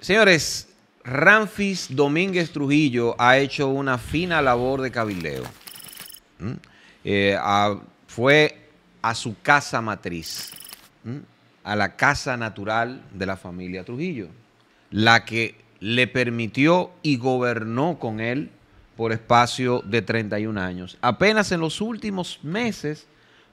Señores, Ramfis Domínguez Trujillo ha hecho una fina labor de cabildeo. ¿Mm? Eh, fue a su casa matriz, ¿Mm? a la casa natural de la familia Trujillo, la que le permitió y gobernó con él por espacio de 31 años. Apenas en los últimos meses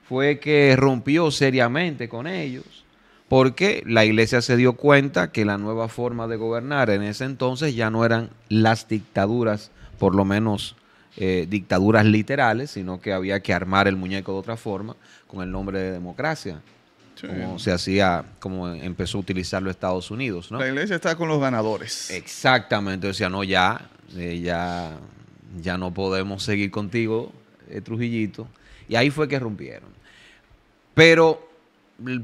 fue que rompió seriamente con ellos porque la iglesia se dio cuenta que la nueva forma de gobernar en ese entonces ya no eran las dictaduras, por lo menos eh, dictaduras literales, sino que había que armar el muñeco de otra forma con el nombre de democracia. Como se hacía, como empezó a utilizarlo Estados Unidos, La iglesia está con los ganadores. Exactamente, decía, no, eh, ya, ya, no podemos seguir contigo, eh, Trujillito. Y ahí fue que rompieron. Pero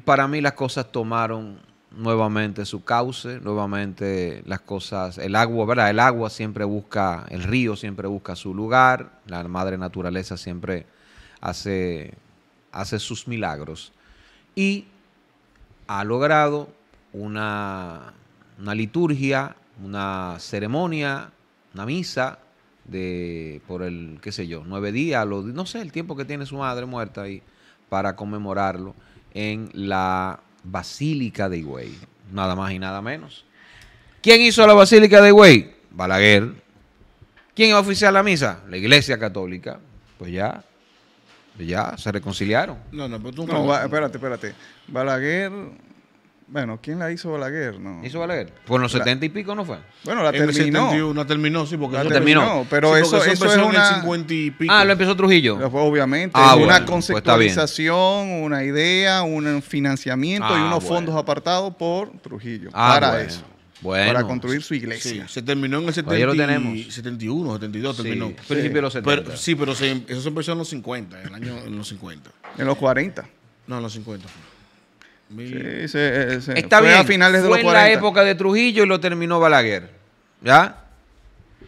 para mí las cosas tomaron nuevamente su cauce, nuevamente las cosas, el agua, ¿verdad? El agua siempre busca, el río siempre busca su lugar, la madre naturaleza siempre hace, sus milagros y ha logrado una, liturgia, una ceremonia, una misa de por el, qué sé yo, nueve días, no sé, el tiempo que tiene su madre muerta ahí para conmemorarlo en la Basílica de Higüey. Nada más y nada menos. ¿Quién hizo la Basílica de Higüey? Balaguer. ¿Quién iba la misa? La Iglesia Católica. Pues ya, ya se reconciliaron. No, no, pues no, espérate, espérate. Balaguer bueno, ¿quién la hizo Balaguer? No. ¿Hizo Balaguer? en los setenta y pico no fue? Bueno, la en terminó. 71, no terminó, sí, porque la terminó. No, Pero eso, eso, es una... en el 50 y pico. Ah, lo empezó Trujillo. Pues, obviamente, ah, una pues conceptualización, una idea, un financiamiento y ah, unos fondos apartados por Trujillo ah, para eso. Bueno, para construir su iglesia. se terminó en el 70 pues lo tenemos. 71, 72 terminó. Principio de los 70. Pero, sí, pero eso se empezó en los 50, en, el año, en los 50. En los 40. No, en los 50. Eh, Está bien. a de fue en la época de Trujillo y lo terminó Balaguer. ¿Ya?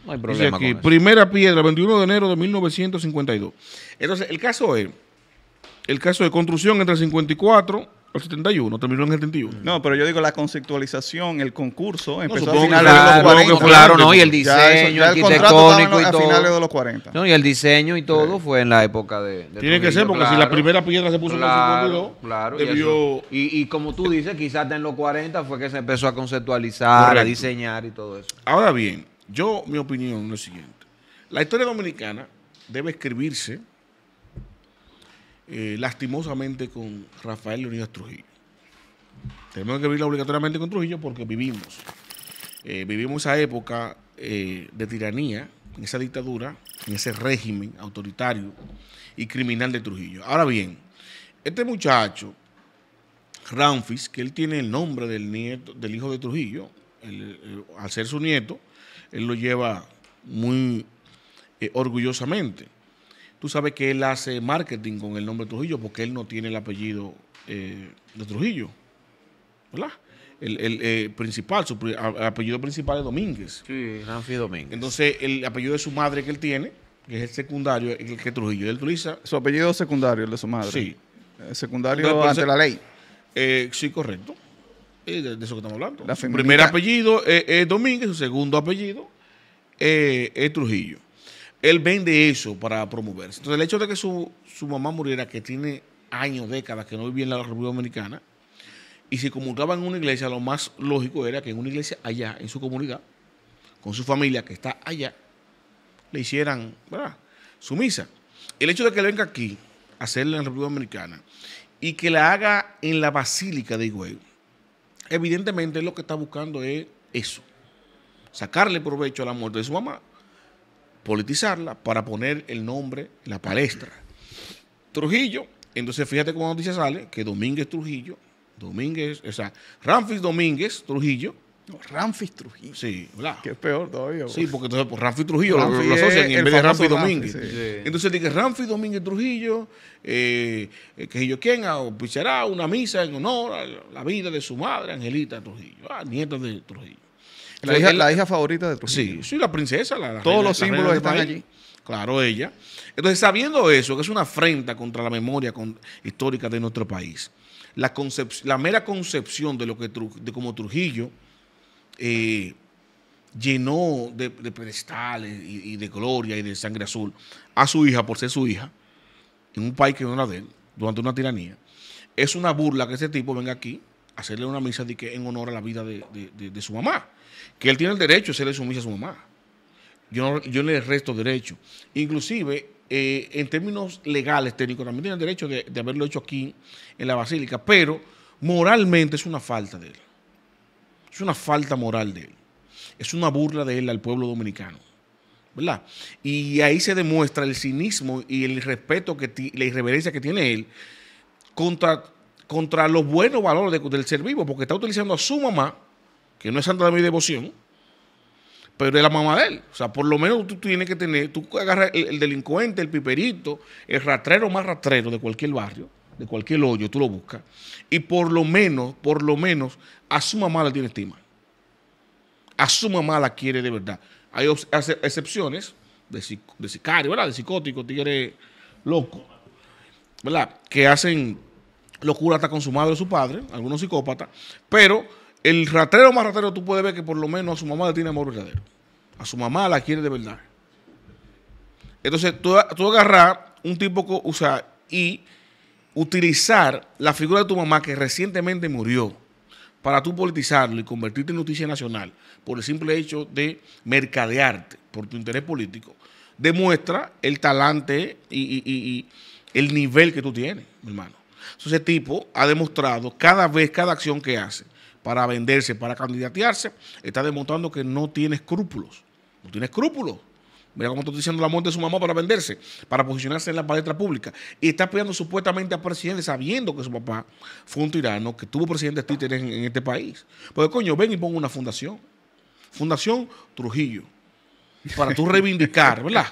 No hay problema. Primera piedra, 21 de enero de 1952. Entonces, el caso es, el caso de construcción entre el 54 el 71, terminó en el 71. No, pero yo digo la conceptualización, el concurso empezó a finales de los 40. No, claro, y el diseño ya ya arquitectónico y a finales de los 40. No, y el diseño y todo fue en la época de, Tiene que ser porque si la primera piedra se puso en el 52, claro, debió... y, como tú dices, quizás en los 40 fue que se empezó a conceptualizar, a diseñar y todo eso. Ahora bien, yo mi opinión es la siguiente. La historia dominicana debe escribirse eh, lastimosamente con Rafael Leonidas Trujillo. Tenemos que vivirla obligatoriamente con Trujillo porque vivimos. Eh, vivimos esa época eh, de tiranía, en esa dictadura, en ese régimen autoritario y criminal de Trujillo. Ahora bien, este muchacho, Ramfis, que él tiene el nombre del nieto, del hijo de Trujillo, al ser su nieto, él lo lleva muy orgullosamente. Tú sabes que él hace marketing con el nombre Trujillo porque él no tiene el apellido eh, de Trujillo. ¿Verdad? El, eh, principal, su apellido principal es Domínguez. Sí, Domínguez. Entonces, el apellido de su madre que él tiene, que es el secundario, el que Trujillo él utiliza. Su apellido secundario, el de su madre. Sí. El eh, secundario ante la ley. sí, correcto. De, eso que estamos hablando. primer apellido es Domínguez, su segundo apellido es Trujillo él vende eso para promoverse. Entonces, el hecho de que su, mamá muriera, que tiene años, décadas, que no vivía en la República Dominicana, y se comunicaba en una iglesia, lo más lógico era que en una iglesia allá, en su comunidad, con su familia que está allá, le hicieran ¿verdad? su misa. El hecho de que él venga aquí a hacerla en la República Dominicana y que la haga en la Basílica de Higüey, evidentemente lo que está buscando es eso, sacarle provecho a la muerte de su mamá politizarla para poner el nombre, la palestra. Trujillo, entonces fíjate cómo noticia sale, que Domínguez Trujillo, Domínguez, o sea, Ramfis Domínguez Trujillo. No, Ramfis Trujillo. Sí, ¿verdad? Que es peor todavía. Sí, porque entonces pues, Ramfis Trujillo lo, asocian en vez de Ramfis Domínguez. Entonces dice Ramfis Domínguez Trujillo, eh, eh, que yo quien pichará una misa en honor a la vida de su madre, Angelita Trujillo, ah, nieta de Trujillo. La, hija, favorita de Trujillo. Sí, sí, la princesa. Todos los símbolos están allí. Claro, ella. Entonces, sabiendo eso, que es una afrenta contra la memoria histórica de nuestro país, la, la mera concepción de lo que como Trujillo eh, llenó de, pedestales y, y, de gloria y de sangre azul a su hija por ser su hija, en un país que no era de él, durante una tiranía, es una burla que ese tipo venga aquí hacerle una misa de que en honor a la vida de, su mamá. Que él tiene el derecho de hacerle su misa a su mamá. Yo yo le resto derecho. Inclusive, eh, en términos legales, técnicos, también tiene el derecho de, haberlo hecho aquí en la Basílica, pero moralmente es una falta de él. Es una falta moral de él. Es una burla de él al pueblo dominicano. ¿Verdad? Y ahí se demuestra el cinismo y el respeto que la irreverencia que tiene él contra contra los buenos valores del ser vivo, porque está utilizando a su mamá, que no es santa de mi devoción, pero es la mamá de él. O sea, por lo menos tú tienes que tener, tú agarras el, delincuente, el piperito, el rastrero más ratrero de cualquier barrio, de cualquier hoyo, tú lo buscas, y por lo menos, por lo menos, a su mamá la tiene estima. A su mamá la quiere de verdad. Hay excepciones de, sicario, ¿verdad? De psicótico, tigre loco, ¿verdad? Que hacen locura está con su madre o su padre, algunos psicópatas, pero el ratero más ratero tú puedes ver que por lo menos a su mamá le tiene amor verdadero. A su mamá la quiere de verdad. Entonces, tú, tú agarrar un tipo, o sea, y utilizar la figura de tu mamá que recientemente murió para tú politizarlo y convertirte en noticia nacional por el simple hecho de mercadearte por tu interés político, demuestra el talante y, y el nivel que tú tienes, mi hermano. Entonces ese tipo ha demostrado cada vez, cada acción que hace para venderse, para candidatearse, está demostrando que no tiene escrúpulos. No tiene escrúpulos. Mira cómo está diciendo la muerte de su mamá para venderse, para posicionarse en la palestra pública. Y está peleando supuestamente a presidente sabiendo que su papá fue un tirano, que tuvo presidente títeres en, este país. Porque coño, ven y pongo una fundación. Fundación Trujillo. Para tú reivindicar, ¿verdad?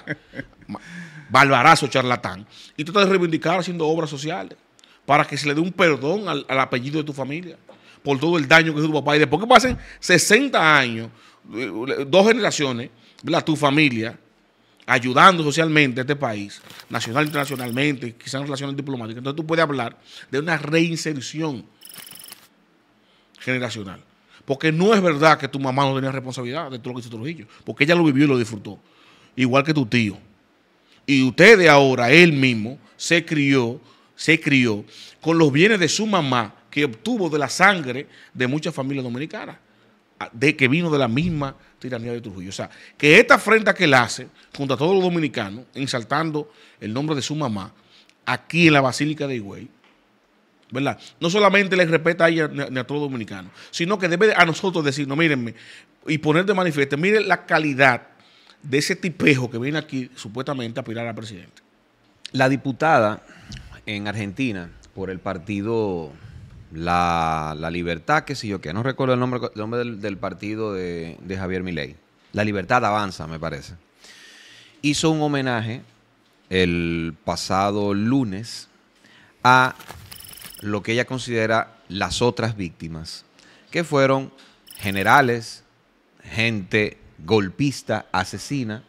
Balbarazo charlatán. Y tú estás reivindicar haciendo obras sociales para que se le dé un perdón al, apellido de tu familia por todo el daño que hizo tu papá. Y después que pasen 60 años, eh, dos generaciones, tu familia ayudando socialmente a este país, nacional, internacionalmente, quizás en relaciones diplomáticas. Entonces tú puedes hablar de una reinserción generacional. Porque no es verdad que tu mamá no tenía responsabilidad de todo lo que hizo Trujillo, porque ella lo vivió y lo disfrutó, igual que tu tío. Y de ahora, él mismo, se crió se crió con los bienes de su mamá que obtuvo de la sangre de muchas familias dominicanas, de que vino de la misma tiranía de Trujillo. O sea, que esta afrenta que él hace contra todos los dominicanos, insaltando el nombre de su mamá, aquí en la Basílica de Higüey, ¿verdad? No solamente le respeta a ella ni a todos los dominicanos, sino que debe a nosotros decirnos, mírenme, y poner de manifiesto, miren la calidad de ese tipejo que viene aquí supuestamente a aspirar al presidente. La diputada en Argentina por el partido La, Libertad, que sé yo qué. No recuerdo el nombre, del, partido de, de Javier Milei. La Libertad Avanza, me parece. Hizo un homenaje el pasado lunes a lo que ella considera las otras víctimas, que fueron generales, gente golpista, asesina,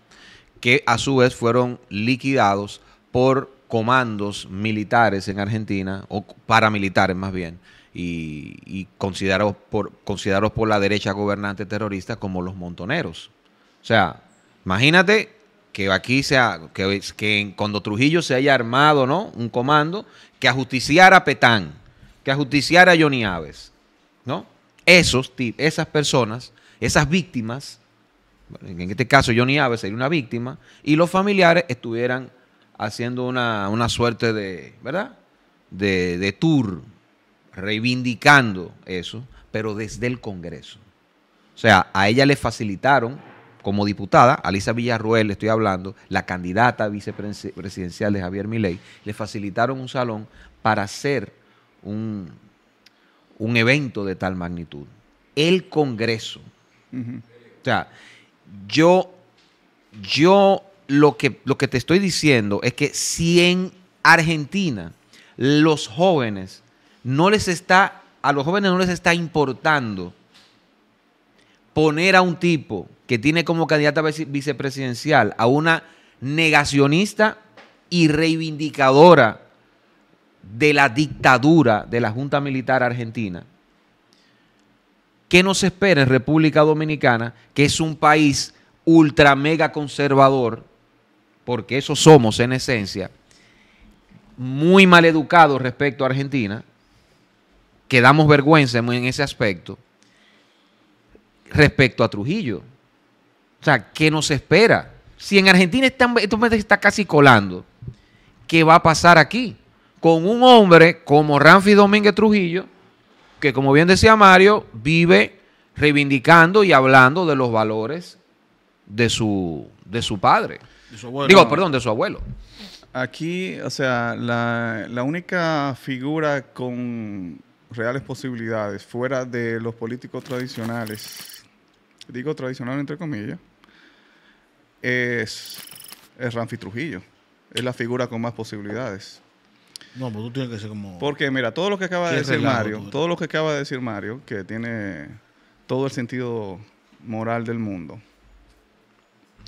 que a su vez fueron liquidados por comandos militares en Argentina, o paramilitares más bien, y, considerados, por, por la derecha gobernante terrorista como los montoneros. O sea, imagínate que aquí sea, que, que cuando Trujillo se haya armado, ¿no? Un comando que ajusticiara a Petán, que ajusticiara a Johnny Aves, ¿no? Esos, esas personas, esas víctimas, en este caso Johnny Aves sería una víctima, y los familiares estuvieran haciendo una, suerte de, ¿verdad? De, tour, reivindicando eso, pero desde el Congreso. O sea, a ella le facilitaron como diputada, Lisa Villarruel, le estoy hablando, la candidata vicepresidencial de Javier Milei, le facilitaron un salón para hacer un, evento de tal magnitud. El Congreso. O sea, yo, yo lo que, lo que te estoy diciendo es que si en Argentina los jóvenes no les está, a los jóvenes no les está importando poner a un tipo que tiene como candidata vicepresidencial a una negacionista y reivindicadora de la dictadura de la Junta Militar Argentina. ¿Qué nos espera en República Dominicana, que es un país ultra mega conservador, porque eso somos en esencia, muy mal educados respecto a Argentina, que damos vergüenza en ese aspecto, respecto a Trujillo. O sea, ¿qué nos espera? Si en Argentina están, esto me está casi colando, ¿qué va a pasar aquí? Con un hombre como Ramfi Domínguez Trujillo, que como bien decía Mario, vive reivindicando y hablando de los valores de su, de su padre. Digo, perdón, de su abuelo. Aquí, o sea, la, única figura con reales posibilidades fuera de los políticos tradicionales, digo tradicional entre comillas, es, es Ramfi Trujillo. Es la figura con más posibilidades. No, pero tú tienes que ser como. Porque mira, todo lo que acaba de decir Mario, todo lo que acaba de decir Mario, que tiene todo el sentido moral del mundo.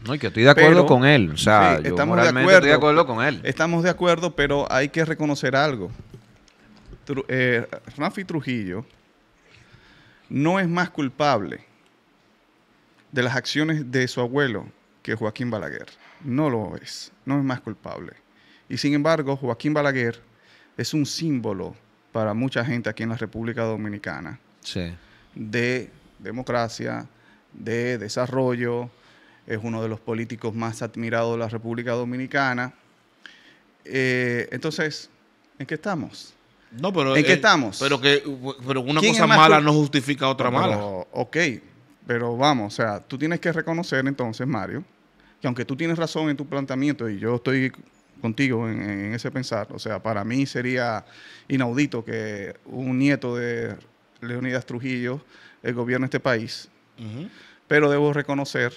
No, que estoy de acuerdo con él. estamos de acuerdo, estoy de acuerdo con él. Estamos de acuerdo, pero hay que reconocer algo. Eh, Rafi Trujillo no es más culpable de las acciones de su abuelo que Joaquín Balaguer. No lo es, no es más culpable. Y sin embargo, Joaquín Balaguer es un símbolo para mucha gente aquí en la República Dominicana de democracia, de desarrollo, es uno de los políticos más admirados de la República Dominicana. Eh, entonces, ¿en qué estamos? No, pero ¿En qué estamos? Pero que una cosa mala no justifica otra mala. ok, pero vamos, o sea, tú tienes que reconocer entonces, Mario, que aunque tú tienes razón en tu planteamiento y yo estoy contigo en, ese pensar, o sea, para mí sería inaudito que un nieto de Leonidas Trujillo gobierne este país, pero debo reconocer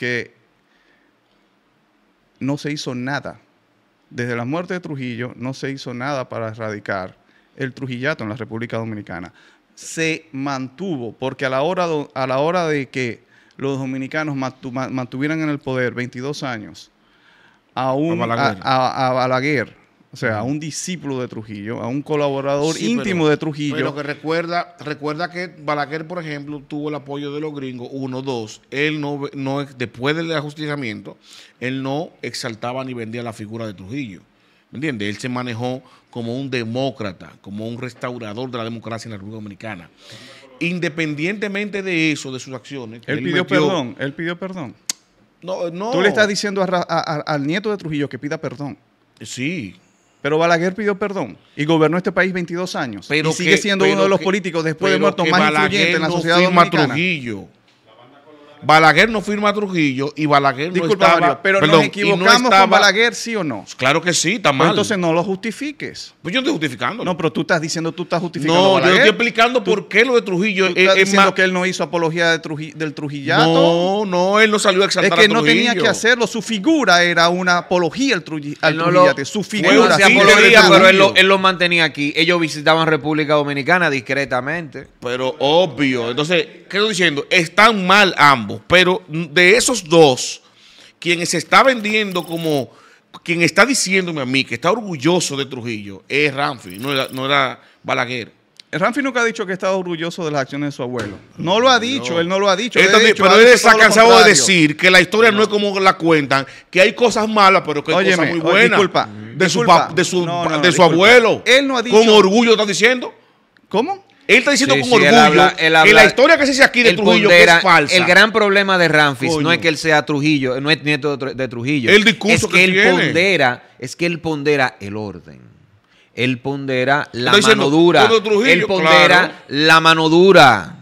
que no se hizo nada. Desde la muerte de Trujillo no se hizo nada para erradicar el trujillato en la República Dominicana. Se mantuvo, porque a la hora, a la hora de que los dominicanos mantuvieran en el poder 22 años a, a, Balaguer o sea, a un discípulo de Trujillo, a un colaborador íntimo de Trujillo. Pero que recuerda, recuerda que Balaguer, por ejemplo, tuvo el apoyo de los gringos, uno, dos. Él no, no después del ajusticiamiento, él no exaltaba ni vendía la figura de Trujillo. ¿Me entiendes? Él se manejó como un demócrata, como un restaurador de la democracia en la República Dominicana. Independientemente de eso, de sus acciones. Él, pidió perdón, él pidió perdón. No, no. Tú le estás diciendo al nieto de Trujillo que pida perdón. Sí, pero Balaguer pidió perdón y gobernó este país 22 años. Pero y sigue siendo uno de los políticos después de muertos más en la sociedad dominicana. Balaguer no firma a Trujillo y Balaguer no estaba... pero nos equivocamos con Balaguer, ¿sí o no? Claro que sí, está pues mal. entonces no lo justifiques. Pues yo estoy justificando. No, pero tú estás diciendo, tú estás justificando No, Balaguer. yo estoy explicando por qué lo de Trujillo es, estás diciendo que él no hizo apología de del trujillato. No, no, él no salió a Es que no tenía que hacerlo. Su figura era una apología al, Trujillo. No Su figura. Sí, apología, pero él lo, él lo mantenía aquí. Ellos visitaban República Dominicana discretamente. Pero obvio. Entonces, ¿qué estoy diciendo? Están mal ambos pero de esos dos, quien se está vendiendo como, quien está diciéndome a mí que está orgulloso de Trujillo es Ramfi, no era, Balaguer. Ramfi nunca ha dicho que está orgulloso de las acciones de su abuelo. No lo ha dicho, él no lo ha dicho. Él pero él está cansado de decir que la historia no. es como la cuentan, que hay cosas malas, pero que hay cosas muy buenas. de su, abuelo. Él no ha Con orgullo está diciendo. ¿Cómo? Él está diciendo con orgullo que la historia que se dice aquí de Trujillo es falsa. El gran problema de Ramfis no es que él sea Trujillo, no es nieto de Trujillo. El discurso es que, él pondera, es que él pondera el orden. Él pondera la mano dura. Él pondera la mano dura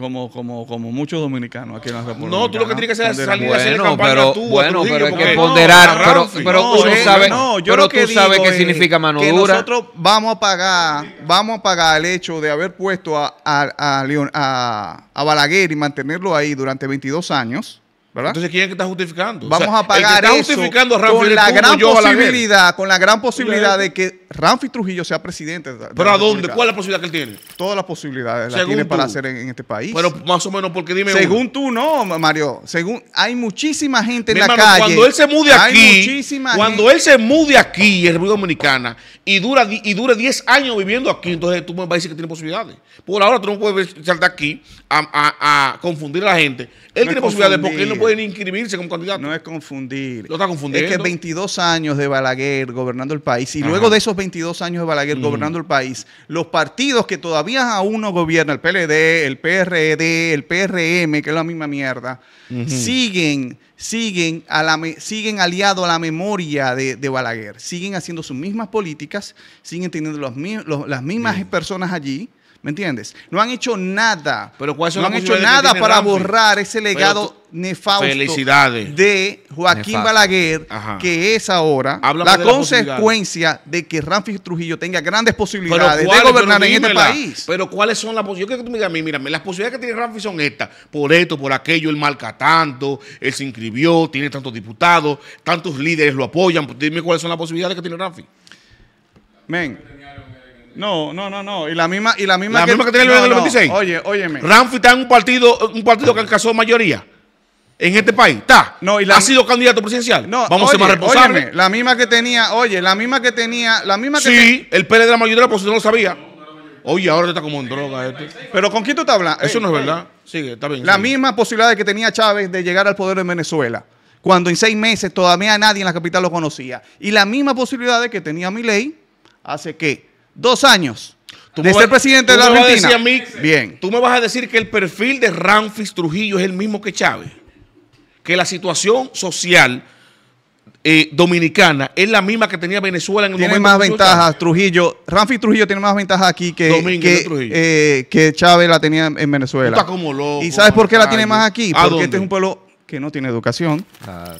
como, como, como muchos dominicanos aquí en la República. No, tú lo que tienes que hacer es salir a hacer campaña pero, tú, Bueno, pero que ponderar, pero, pero tú eh, sabes, pero sabes qué significa mano que dura. Nosotros vamos a pagar, vamos a pagar el hecho de haber puesto a, a, a, Balaguer y mantenerlo ahí durante 22 años. ¿verdad? Entonces, ¿quién es que está justificando? Vamos a pagar eso justificando con la gran posibilidad, con la gran posibilidad de que Ramfi Trujillo sea presidente. ¿Pero a dónde? ¿Cuál es la posibilidad que él tiene? Todas las posibilidades las tiene para hacer en, este país. Pero más o menos, porque dime. Según tú, no, Mario. Según hay muchísima gente en la calle. Cuando él se mude aquí, Hay cuando él se mude aquí en República Dominicana y dura y dure 10 años viviendo aquí, entonces tú me vas a decir que tiene posibilidades. Por ahora tú no puedes saltar aquí a, confundir a la gente. Él tiene posibilidades porque él no puede ni inscribirse como candidato. No es confundir. Lo está confundiendo. Es que 22 años de Balaguer gobernando el país y luego de esos 22 años de Balaguer mm. gobernando el país, los partidos que todavía aún no gobiernan, el PLD, el PRD, el PRM, que es la misma mierda, siguen, siguen, a la, siguen aliados a la memoria de, Balaguer, siguen haciendo sus mismas políticas, siguen teniendo las mismas personas allí ¿Me entiendes? No han hecho nada. Pero ¿cuáles no han hecho nada para borrar ese legado nefasto de Joaquín Balaguer, que es ahora la consecuencia de que Ramfi Trujillo tenga grandes posibilidades de gobernar en este país. Pero ¿cuáles son las posibilidades? Yo que tú me digas, mí, mira, las posibilidades que tiene Rafi son estas. Por esto, por aquello, él marca tanto, él se inscribió, tiene tantos diputados, tantos líderes lo apoyan. Dime cuáles son las posibilidades que tiene Ramfis Men. No, no, no, no. Y la misma, y la misma, que, tenía el del 96. Oye, óyeme. Ramfi está en un partido, un partido que alcanzó mayoría en este país. Está. No, y ha sido candidato presidencial. No, Vamos a ser más responsables. la misma que tenía, oye, la misma que tenía, la misma que Sí, el PLD de la mayoría, no lo sabía. Oye, ahora está como en droga este. Pero ¿con quién tú estás hablando? Eso no es eh, verdad. Sigue, está bien. La misma posibilidad que tenía Chávez de llegar al poder en Venezuela cuando en seis meses todavía nadie en la capital lo conocía. Y la misma posibilidad que tenía mi ley hace que dos años tú de ser presidente de la Argentina. Bien. Tú me vas a decir que el perfil de Ramfis Trujillo es el mismo que Chávez. Que la situación social eh, dominicana es la misma que tenía Venezuela en el tiene más ventajas Trujillo. Ramfis Trujillo tiene más ventajas aquí que, eh, que, Chávez la tenía en Venezuela. Está como ¿Y sabes por qué la tiene más aquí? Porque este es un pueblo que no tiene educación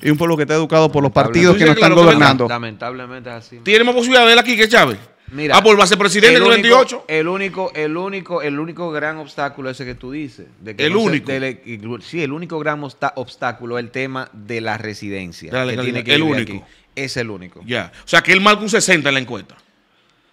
y un pueblo que está educado por los partidos que no están gobernando. Lamentablemente es así. Tiene más posibilidad de él aquí que Chávez. Mira, ah, pues volver a ser presidente el 98. El único, el único, el único gran obstáculo ese que tú dices. el único. sí, el único gran obstáculo es el tema de la residencia. el único. Es el único. Ya. O sea, que él marca un 60 en la encuesta.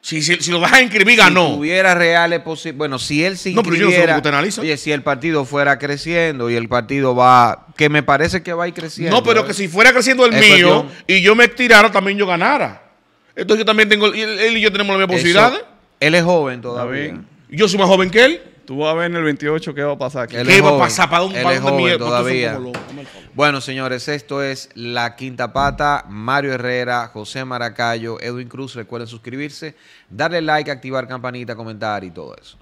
Si, si, lo vas a inscribir, ganó. Si tuviera reales posibilidades. Bueno, si él sí. No, pero yo no sé analiza. si el partido fuera creciendo y el partido va. Que me parece que va a ir creciendo. No, pero ¿eh? que si fuera creciendo el mío y yo me tirara, también yo ganara. Entonces yo también tengo, él, y yo tenemos las mismas posibilidades. él es joven todavía. Yo soy más joven que él. Tú vas a ver en el 28 qué va a pasar. Aquí. ¿Qué va joven. a pasar? ¿Para un Todavía. Bueno, señores, esto es La Quinta Pata. Mario Herrera, José Maracayo, Edwin Cruz. Recuerden suscribirse, darle like, activar campanita, comentar y todo eso.